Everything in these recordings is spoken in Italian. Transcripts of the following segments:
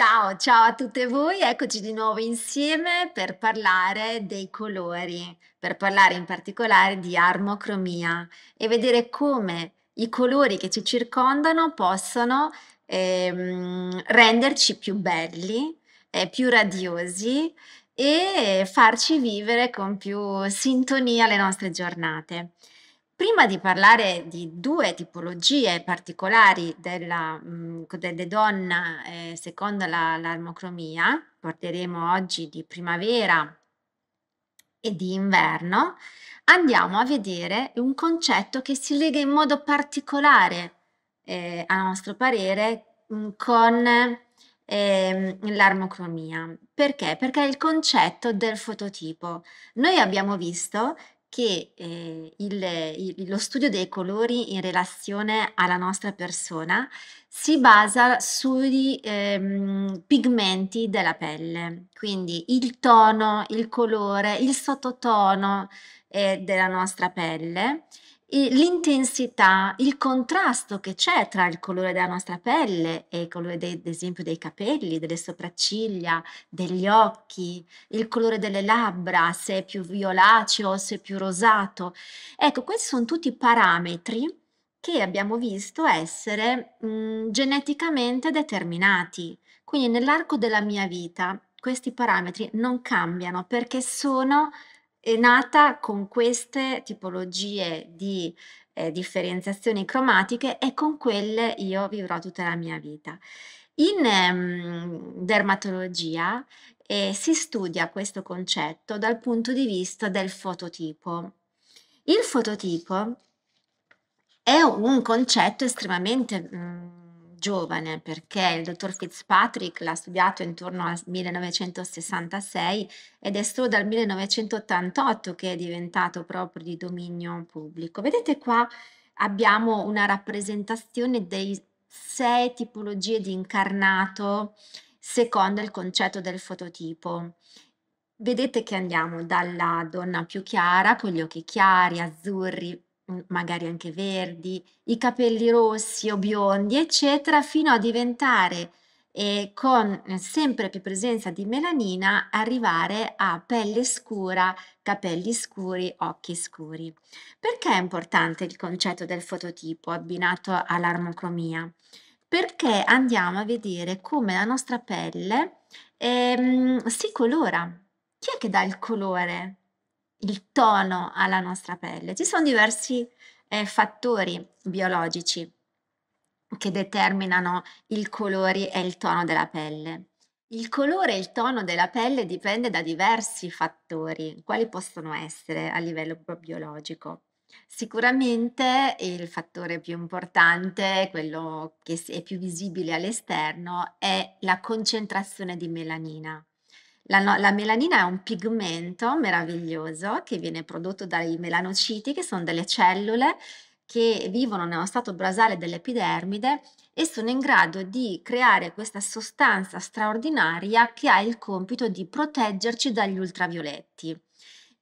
Ciao, ciao a tutte voi, eccoci di nuovo insieme per parlare dei colori, per parlare in particolare di armocromia e vedere come i colori che ci circondano possono ehm, renderci più belli, eh, più radiosi e farci vivere con più sintonia le nostre giornate. Prima di parlare di due tipologie particolari della, mh, mhmm, delle donne eh, secondo la, l'armocromia, parleremo oggi di primavera e di inverno, andiamo a vedere un concetto che si lega in modo particolare, eh, a nostro parere, mh, mhmm, con eh, l'armocromia. Perché? Perché è il concetto del fototipo. Noi abbiamo visto che eh, il- il- lo studio dei colori in relazione alla nostra persona si basa sui ehm, pigmenti della pelle, quindi il tono, il colore, il sottotono eh, della nostra pelle l'intensità, il contrasto che c'è tra il colore della nostra pelle e il colore, ad esempio, dei capelli, delle sopracciglia, degli occhi, il colore delle labbra, se è più violaceo se è più rosato. Ecco, questi sono tutti parametri che abbiamo visto essere mh, mm, geneticamente determinati. Quindi nell'arco della mia vita questi parametri non cambiano perché sono è nata con queste tipologie di eh, differenziazioni cromatiche e con quelle io vivrò tutta la mia vita. In ehm, dermatologia eh, si studia questo concetto dal punto di vista del fototipo. Il fototipo è un concetto estremamente mh, mm, giovane perché il dottor Fitzpatrick l'ha studiato intorno al 1966 ed è solo dal 1988 che è diventato proprio di dominio pubblico. Vedete qua abbiamo una rappresentazione dei sei tipologie di incarnato secondo il concetto del fototipo. Vedete che andiamo dalla donna più chiara, con gli occhi chiari, azzurri, Mm, magari anche verdi, i capelli rossi o biondi, eccetera, fino a diventare eh, con eh, sempre più presenza di melanina, arrivare a pelle scura, capelli scuri, occhi scuri. Perché è importante il concetto del fototipo abbinato all'armocromia? Perché andiamo a vedere come la nostra pelle ehm, si colora. Chi è che dà il colore il tono alla nostra pelle. Ci sono diversi eh, fattori biologici che determinano i colori e il tono della pelle. Il colore e il tono della pelle dipende da diversi fattori, quali possono essere a livello biologico. Sicuramente il fattore più importante, quello che è più visibile all'esterno, è la concentrazione di melanina. La, la melanina è un pigmento meraviglioso che viene prodotto dai melanociti, che sono delle cellule che vivono nello stato brasale dell'epidermide e sono in grado di creare questa sostanza straordinaria che ha il compito di proteggerci dagli ultravioletti.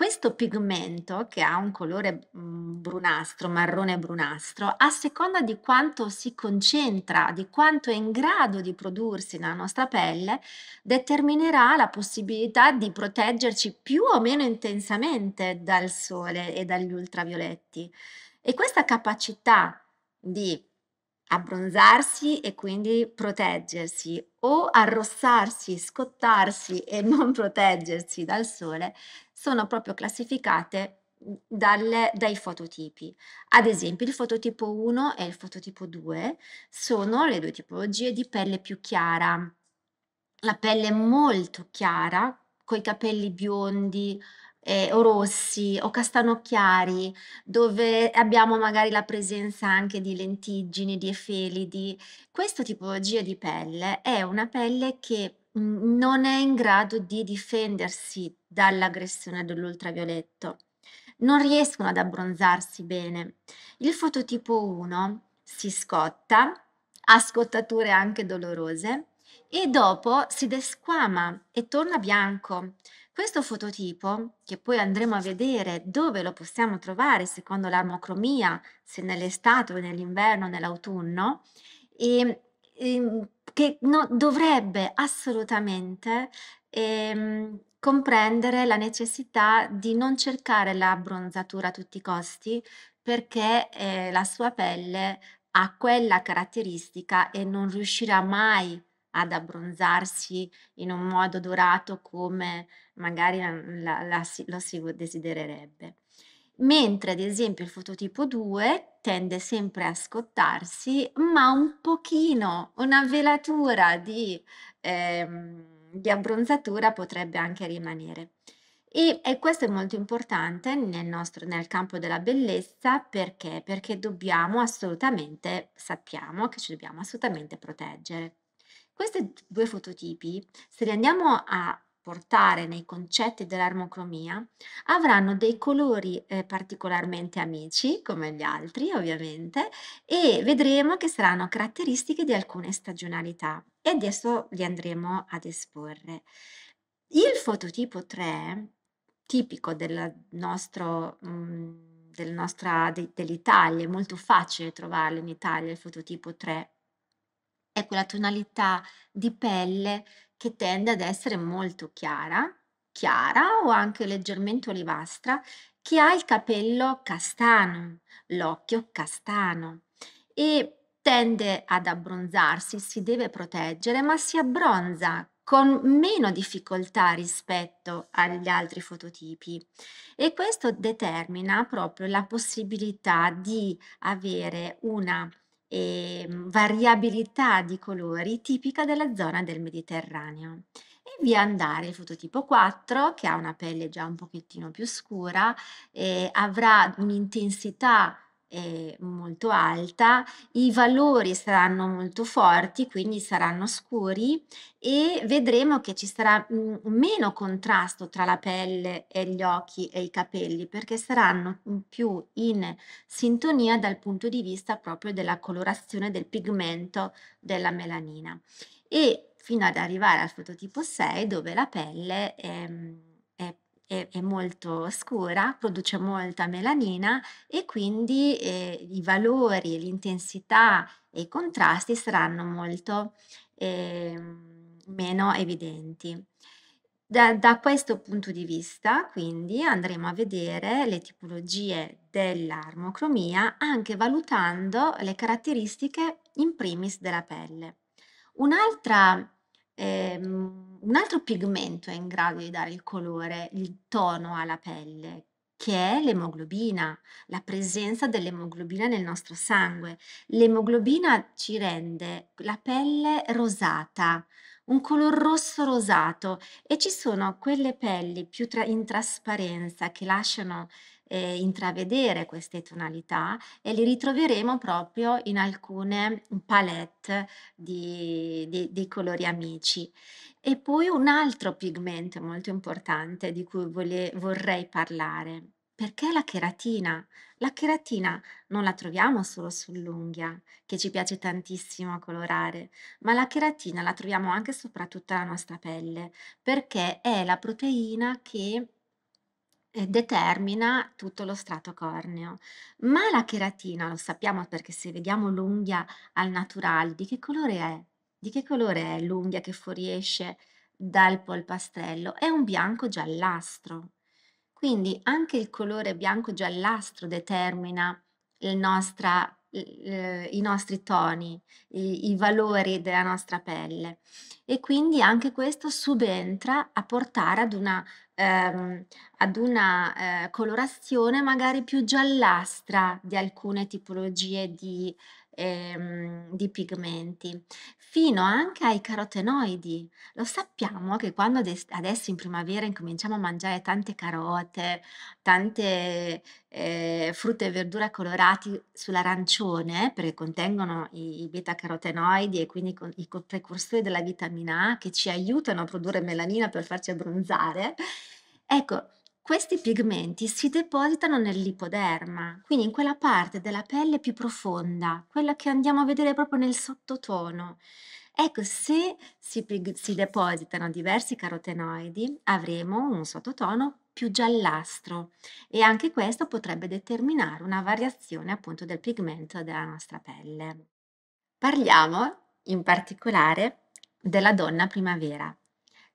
Questo pigmento, che ha un colore mhmm, brunastro, marrone brunastro, a seconda di quanto si concentra, di quanto è in grado di prodursi nella nostra pelle, determinerà la possibilità di proteggerci più o meno intensamente dal sole e dagli ultravioletti. E questa capacità di abbronzarsi e quindi proteggersi o arrossarsi, scottarsi e non proteggersi dal sole sono proprio classificate dalle, dai fototipi. Ad esempio il fototipo 1 e il fototipo 2 sono le due tipologie di pelle più chiara. La pelle molto chiara, con i capelli biondi, eh, o rossi o castanocchiari, dove abbiamo magari la presenza anche di lentiggini, di efelidi. Questa tipologia di pelle è una pelle che mm, non è in grado di difendersi dall'aggressione dell'ultravioletto. Non riescono ad abbronzarsi bene. Il fototipo 1 si scotta, ha scottature anche dolorose e dopo si desquama e torna bianco. Questo fototipo, che poi andremo a vedere dove lo possiamo trovare secondo l'armocromia, se nell'estate o nell'inverno o nell'autunno, e, ehm, e, ehm, che no, dovrebbe assolutamente ehm, comprendere la necessità di non cercare la bronzatura a tutti i costi perché eh, la sua pelle ha quella caratteristica e non riuscirà mai ad abbronzarsi in un modo dorato come magari la, la, lo si desidererebbe. Mentre ad esempio il fototipo 2 tende sempre a scottarsi, ma un pochino, una velatura di, ehm, di abbronzatura potrebbe anche rimanere. E, e, questo è molto importante nel, nostro, nel campo della bellezza perché? Perché dobbiamo assolutamente, sappiamo che ci dobbiamo assolutamente proteggere. Questi due fototipi, se li andiamo a portare nei concetti dell'armocromia, avranno dei colori eh, particolarmente amici, come gli altri ovviamente, e vedremo che saranno caratteristiche di alcune stagionalità e adesso li andremo ad esporre. Il fototipo 3, tipico del nostro... Mh, mm, del dell'Italia, è molto facile trovarlo in Italia, il fototipo 3, è quella tonalità di pelle che tende ad essere molto chiara, chiara o anche leggermente olivastra, che ha il capello castano, l'occhio castano e tende ad abbronzarsi, si deve proteggere, ma si abbronza con meno difficoltà rispetto agli altri fototipi e questo determina proprio la possibilità di avere una e ehm, variabilità di colori tipica della zona del Mediterraneo. E via andare il fototipo 4, che ha una pelle già un pochettino più scura, e ehm, avrà un'intensità eh, molto alta, i valori saranno molto forti, quindi saranno scuri e vedremo che ci sarà mm, meno contrasto tra la pelle e gli occhi e i capelli perché saranno più in sintonia dal punto di vista proprio della colorazione del pigmento della melanina e fino ad arrivare al fototipo 6 dove la pelle... Ehm, è, è molto scura, produce molta melanina e quindi eh, i valori, l'intensità e i contrasti saranno molto eh, meno evidenti. Da, da, questo punto di vista, quindi, andremo a vedere le tipologie dell'armocromia anche valutando le caratteristiche in primis della pelle. Un'altra Ehm, un altro pigmento è in grado di dare il colore, il tono alla pelle, che è l'emoglobina, la presenza dell'emoglobina nel nostro sangue. L'emoglobina ci rende la pelle rosata, un color rosso rosato e ci sono quelle pelli più tra- in trasparenza che lasciano eh, intravedere queste tonalità e li ritroveremo proprio in alcune palette di, di, di colori amici. E poi un altro pigmento molto importante di cui vole, vorrei parlare, perché la cheratina. La cheratina non la troviamo solo sull'unghia, che ci piace tantissimo colorare, ma la cheratina la troviamo anche e soprattutto alla nostra pelle, perché è la proteina che determina tutto lo strato corneo. Ma la cheratina, lo sappiamo perché se vediamo l'unghia al naturale, di che colore è? Di che colore è l'unghia che fuoriesce dal polpastrello? È un bianco giallastro. Quindi anche il colore bianco giallastro determina la nostra eh, i nostri toni, i, i valori della nostra pelle e quindi anche questo subentra a portare ad una ehm, ad una eh, colorazione magari più giallastra di alcune tipologie di ehm, di pigmenti, fino anche ai carotenoidi. Lo sappiamo che quando adesso in primavera incominciamo a mangiare tante carote, tante eh, frutta e verdura colorati sull'arancione, perché contengono i, beta-carotenoidi e quindi con- i precursori della vitamina A che ci aiutano a produrre melanina per farci abbronzare. Ecco, questi pigmenti si depositano nell'ipoderma, quindi in quella parte della pelle più profonda, quella che andiamo a vedere proprio nel sottotono. Ecco, se si, si depositano diversi carotenoidi, avremo un sottotono più giallastro e anche questo potrebbe determinare una variazione appunto del pigmento della nostra pelle. Parliamo in particolare della donna primavera.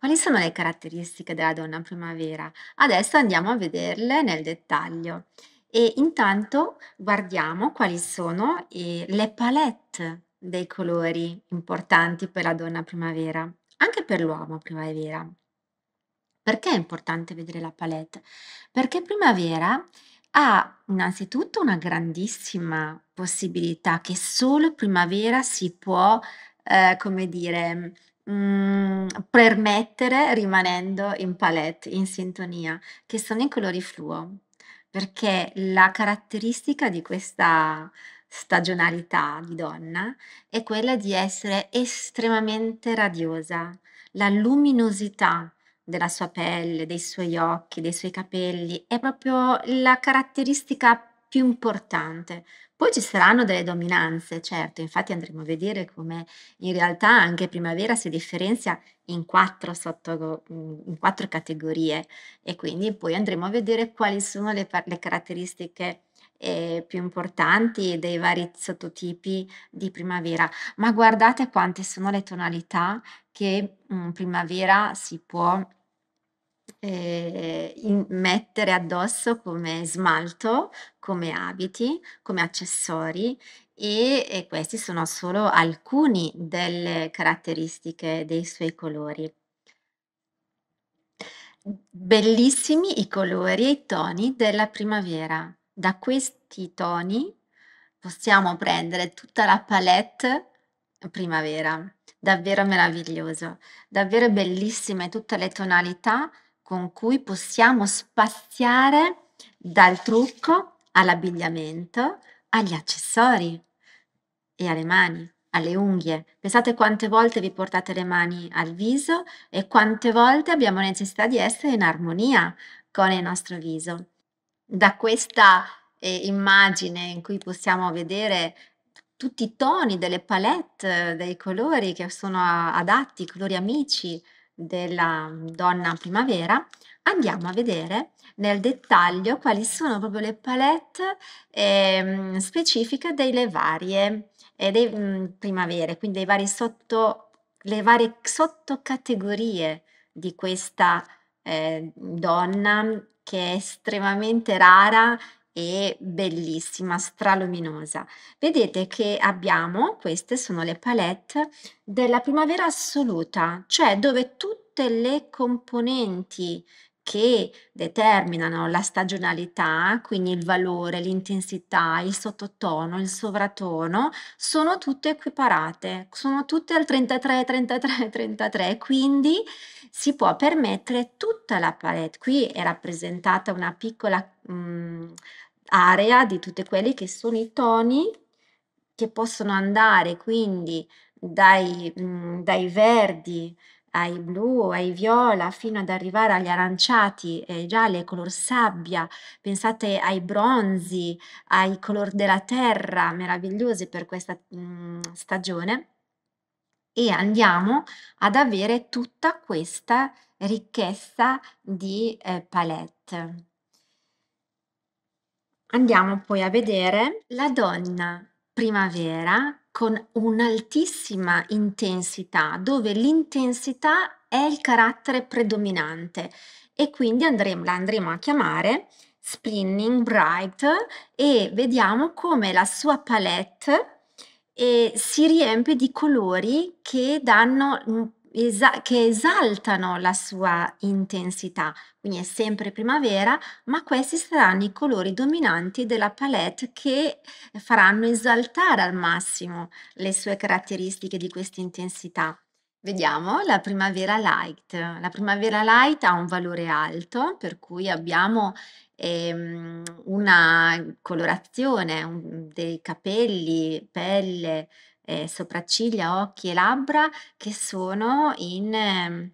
Quali sono le caratteristiche della donna primavera? Adesso andiamo a vederle nel dettaglio e intanto guardiamo quali sono eh, le palette dei colori importanti per la donna primavera, anche per l'uomo primavera. Perché è importante vedere la palette? Perché primavera ha innanzitutto una grandissima possibilità che solo primavera si può, eh, come dire, eh, Mm, permettere rimanendo in palette, in sintonia, che sono in colori fluo, perché la caratteristica di questa stagionalità di donna è quella di essere estremamente radiosa. La luminosità della sua pelle, dei suoi occhi, dei suoi capelli è proprio la caratteristica più importante. Poi ci saranno delle dominanze, certo, infatti andremo a vedere come in realtà anche primavera si differenzia in quattro, sotto, in quattro categorie e quindi poi andremo a vedere quali sono le, le caratteristiche eh, più importanti dei vari sottotipi di primavera. Ma guardate quante sono le tonalità che in mm, primavera si può eh, in- mettere addosso come smalto, come abiti, come accessori e, e questi sono solo alcuni delle caratteristiche dei suoi colori. Bellissimi i colori e i toni della primavera. Da questi toni possiamo prendere tutta la palette primavera. Davvero meraviglioso, davvero bellissime tutte le tonalità con cui possiamo spaziare dal trucco all'abbigliamento, agli accessori e alle mani, alle unghie. Pensate quante volte vi portate le mani al viso e quante volte abbiamo necessità di essere in armonia con il nostro viso. Da questa eh, immagine in cui possiamo vedere tutti i toni delle palette, dei colori che sono adatti, colori amici della donna primavera, andiamo a vedere nel dettaglio quali sono proprio le palette eh, specifiche delle varie eh, dei, mh, mm, primavere, quindi sotto, le varie sottocategorie di questa eh, donna che è estremamente rara e bellissima, straluminosa. Vedete che abbiamo, queste sono le palette della primavera assoluta, cioè dove tutte le componenti che determinano la stagionalità, quindi il valore, l'intensità, il sottotono, il sovratono, sono tutte equiparate, sono tutte al 33, 33, 33, quindi si può permettere tutta la palette. Qui è rappresentata una piccola mh, mm, area di tutti quelli che sono i toni che possono andare quindi dai, mh, mm, dai verdi ai blu, ai viola, fino ad arrivare agli aranciati, eh, gialli, color sabbia, pensate ai bronzi, ai color della terra, meravigliosi per questa mh, mm, stagione, e andiamo ad avere tutta questa ricchezza di eh, palette. Andiamo poi a vedere la donna primavera con un'altissima intensità, dove l'intensità è il carattere predominante e quindi andremo, la andremo a chiamare Spinning Bright e vediamo come la sua palette eh, si riempie di colori che danno esa che esaltano la sua intensità, quindi è sempre primavera, ma questi saranno i colori dominanti della palette che faranno esaltare al massimo le sue caratteristiche di questa intensità. Vediamo la primavera light. La primavera light ha un valore alto, per cui abbiamo ehm, una colorazione un, dei capelli, pelle, eh, sopracciglia, occhi e labbra che sono in, eh,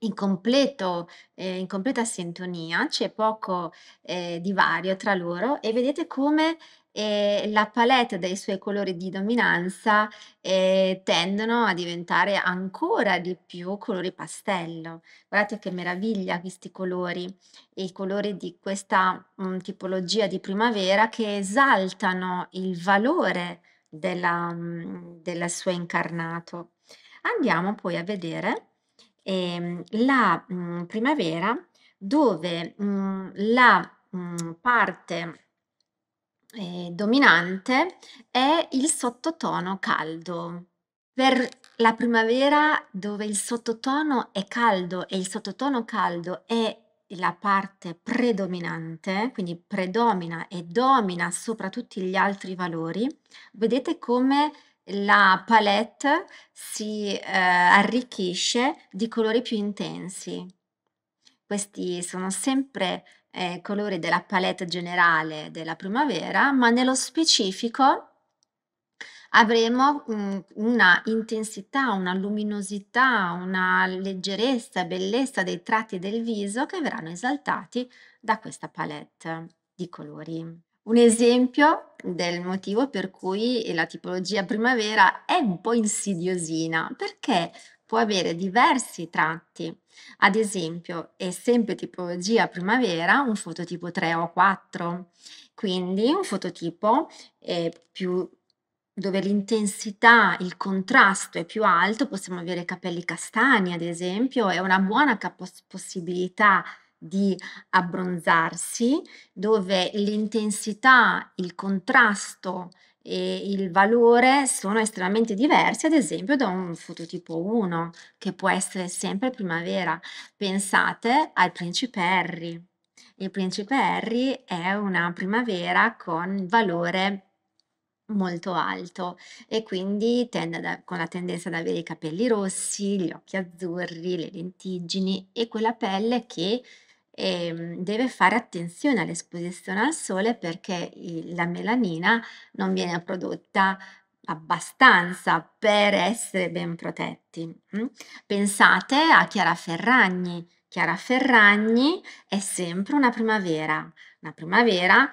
in, completo, eh, in completa sintonia, c'è poco eh, divario tra loro e vedete come eh, la palette dei suoi colori di dominanza eh, tendono a diventare ancora di più colori pastello. Guardate che meraviglia questi colori, i colori di questa mh, mm, tipologia di primavera che esaltano il valore della, mhmm, del suo incarnato. Andiamo poi a vedere eh, la mh, mhmm, primavera dove mh, mhmm, la mh, parte eh, dominante è il sottotono caldo. Per la primavera dove il sottotono è caldo e il sottotono caldo è la parte predominante, quindi predomina e domina sopra tutti gli altri valori, vedete come la palette si eh, arricchisce di colori più intensi. Questi sono sempre eh, colori della palette generale della primavera, ma nello specifico avremo mh, mm, una intensità, una luminosità, una leggerezza e bellezza dei tratti del viso che verranno esaltati da questa palette di colori. Un esempio del motivo per cui la tipologia primavera è un po' insidiosina, perché può avere diversi tratti. Ad esempio, è sempre tipologia primavera un fototipo 3 o 4, quindi un fototipo eh, più dove l'intensità, il contrasto è più alto, possiamo avere capelli castani, ad esempio, è una buona capos- possibilità di abbronzarsi, dove l'intensità, il contrasto e il valore sono estremamente diversi, ad esempio, da un fototipo 1, che può essere sempre primavera. Pensate al principe Harry. Il principe Harry è una primavera con valore Molto alto e quindi tende ad con la tendenza ad avere i capelli rossi, gli occhi azzurri, le lentiggini e quella pelle che, ehm, deve fare attenzione all'esposizione al sole perché il la melanina non viene prodotta abbastanza per essere ben protetti, mm? Pensate a Chiara Ferragni. Chiara Ferragni è sempre una primavera, una primavera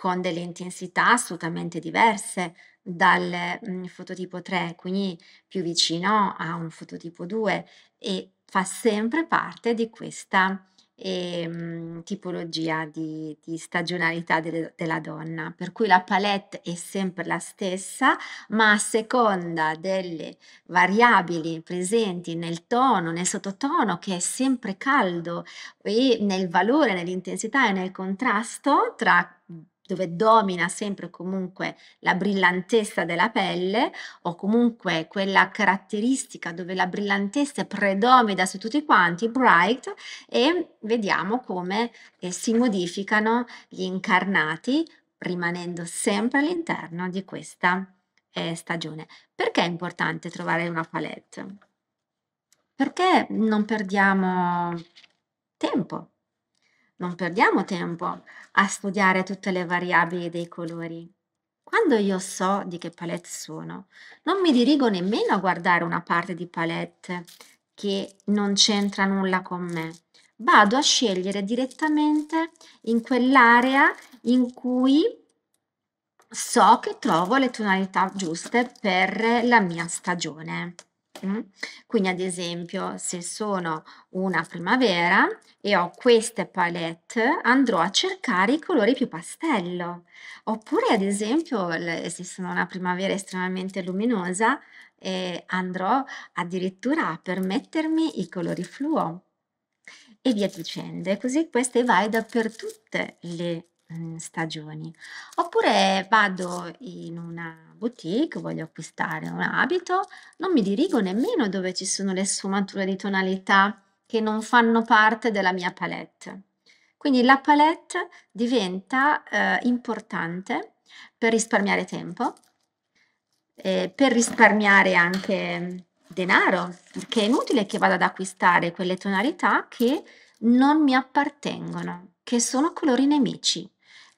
con delle intensità assolutamente diverse dal mh, mhmm, fototipo 3, quindi più vicino a un fototipo 2 e fa sempre parte di questa e, ehm, tipologia di, di stagionalità de, della donna, per cui la palette è sempre la stessa, ma a seconda delle variabili presenti nel tono, nel sottotono che è sempre caldo e nel valore, nell'intensità e nel contrasto tra dove domina sempre comunque la brillantezza della pelle o comunque quella caratteristica dove la brillantezza predomina su tutti quanti, bright, e vediamo come eh, si modificano gli incarnati rimanendo sempre all'interno di questa eh, stagione. Perché è importante trovare una palette? Perché non perdiamo tempo non perdiamo tempo a studiare tutte le variabili dei colori. Quando io so di che palette sono, non mi dirigo nemmeno a guardare una parte di palette che non c'entra nulla con me. Vado a scegliere direttamente in quell'area in cui so che trovo le tonalità giuste per la mia stagione. Mm? Quindi ad esempio se sono una primavera e ho queste palette andrò a cercare i colori più pastello oppure ad esempio se sono una primavera estremamente luminosa eh, andrò addirittura a permettermi i colori fluo e via dicendo. Così queste è da per tutte le mh, mm, stagioni. Oppure vado in una boutique, voglio acquistare un abito, non mi dirigo nemmeno dove ci sono le sfumature di tonalità che non fanno parte della mia palette. Quindi la palette diventa eh, importante per risparmiare tempo, eh, per risparmiare anche denaro, perché è inutile che vada ad acquistare quelle tonalità che non mi appartengono, che sono colori nemici.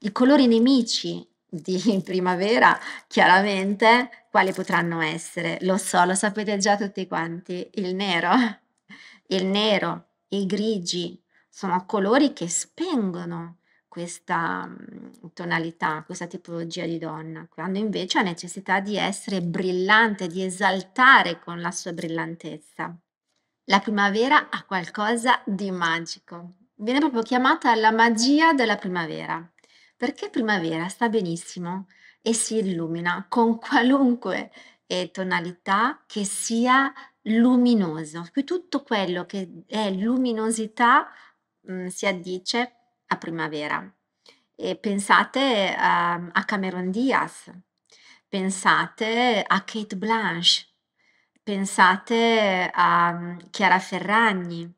I colori nemici di primavera, chiaramente, quali potranno essere? Lo so, lo sapete già tutti quanti, il nero, il nero, i grigi, sono colori che spengono questa mm, tonalità, questa tipologia di donna, quando invece ha necessità di essere brillante, di esaltare con la sua brillantezza. La primavera ha qualcosa di magico, viene proprio chiamata la magia della primavera perché primavera sta benissimo e si illumina con qualunque eh, tonalità che sia luminoso. Tutto quello che è luminosità mh, mm, si addice a primavera. E pensate a, ehm, a Cameron Diaz, pensate a Kate Blanche, pensate a mm, Chiara Ferragni,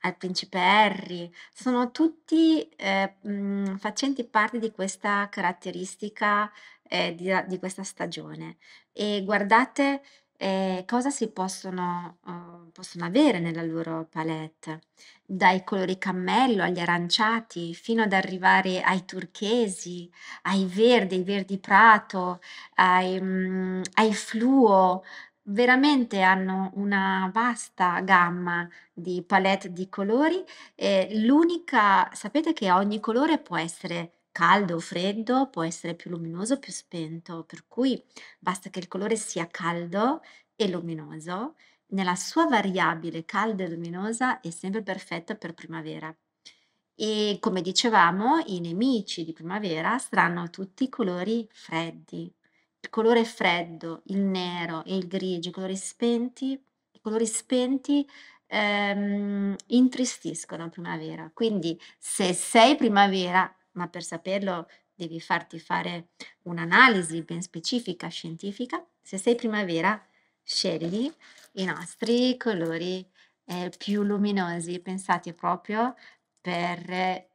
al principe Harry, sono tutti eh, mhmm, facenti parte di questa caratteristica eh, di, di questa stagione. E guardate eh, cosa si possono, eh, possono, avere nella loro palette, dai colori cammello agli aranciati, fino ad arrivare ai turchesi, ai verdi, ai verdi prato, ai, mm, ai fluo, veramente hanno una vasta gamma di palette di colori e l'unica sapete che ogni colore può essere caldo o freddo, può essere più luminoso o più spento, per cui basta che il colore sia caldo e luminoso, nella sua variabile calda e luminosa è sempre perfetta per primavera. E come dicevamo, i nemici di primavera saranno tutti colori freddi, il colore freddo, il nero e il grigio, i colori spenti, i colori spenti ehm, intristiscono primavera. Quindi se sei primavera, ma per saperlo devi farti fare un'analisi ben specifica, scientifica, se sei primavera scegli i nostri colori eh, più luminosi, pensati proprio per